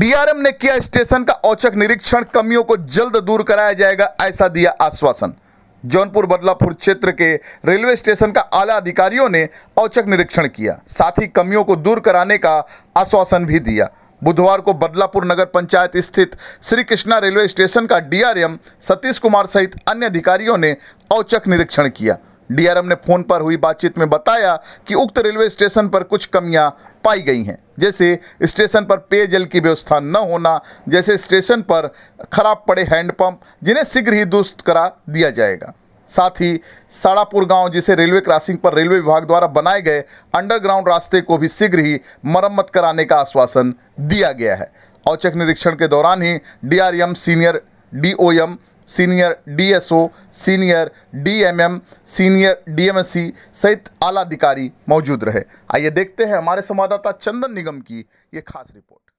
DRM ने किया station का औचक निरीक्षण कमियों को जल्द दूर कराया जाएगा ऐसा दिया आश्वासन जौनपुर बदलापुर क्षेत्र के रेलवे स्टेशन का आला अधिकारियों ने औचक निरीक्षण किया साथ ही कमियों को दूर कराने का आश्वासन भी दिया बुधवार को बदलापुर नगर पंचायत स्थित श्री कृष्णा रेलवे स्टेशन का डीआरएम सतीश कुमार सहित अन्य अधिकारियों ने औचक निरीक्षण किया डीआरएम ने फोन पर हुई बातचीत में बताया कि उक्त रेलवे स्टेशन पर कुछ कमियां पाई गई हैं जैसे स्टेशन पर पेयजल की व्यवस्था न होना जैसे स्टेशन पर खराब पड़े हैंडपंप जिन्हें शीघ्र ही दुरुस्त करा दिया जाएगा साथ ही साड़ापुर गांव जिसे रेलवे क्रॉसिंग पर रेलवे विभाग द्वारा बनाए गए अंडरग्राउंड रास्ते को भी शीघ्र ही मरम्मत कराने का आश्वासन दिया गया है औचक निरीक्षण के दौरान ही DRM senior DOM senior DSO, senior DMM, senior DMSC सहित आला अधिकारी मौजूद रहे आइए देखते हैं हमारे संवाददाता चंदन निगम की ये खास रिपोर्ट